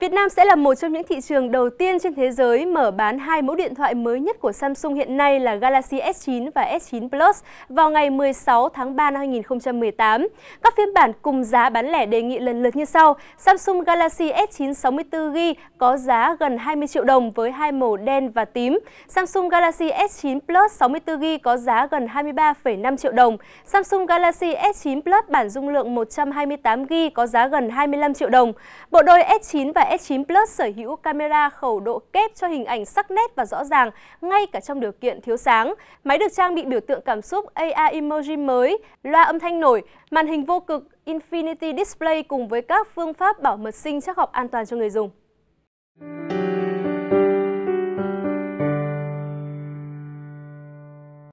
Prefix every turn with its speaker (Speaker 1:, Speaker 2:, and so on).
Speaker 1: Việt Nam sẽ là một trong những thị trường đầu tiên trên thế giới mở bán hai mẫu điện thoại mới nhất của Samsung hiện nay là Galaxy S9 và S9 Plus vào ngày 16 tháng 3 năm 2018. Các phiên bản cùng giá bán lẻ đề nghị lần lượt như sau. Samsung Galaxy S9 64GB có giá gần 20 triệu đồng với hai màu đen và tím. Samsung Galaxy S9 Plus 64GB có giá gần 23,5 triệu đồng. Samsung Galaxy S9 Plus bản dung lượng 128GB có giá gần 25 triệu đồng. Bộ đôi S9 và S9 Plus sở hữu camera khẩu độ kép cho hình ảnh sắc nét và rõ ràng ngay cả trong điều kiện thiếu sáng. Máy được trang bị biểu tượng cảm xúc AI Emoji mới, loa âm thanh nổi, màn hình vô cực Infinity Display cùng với các phương pháp bảo mật sinh chắc học an toàn cho người dùng.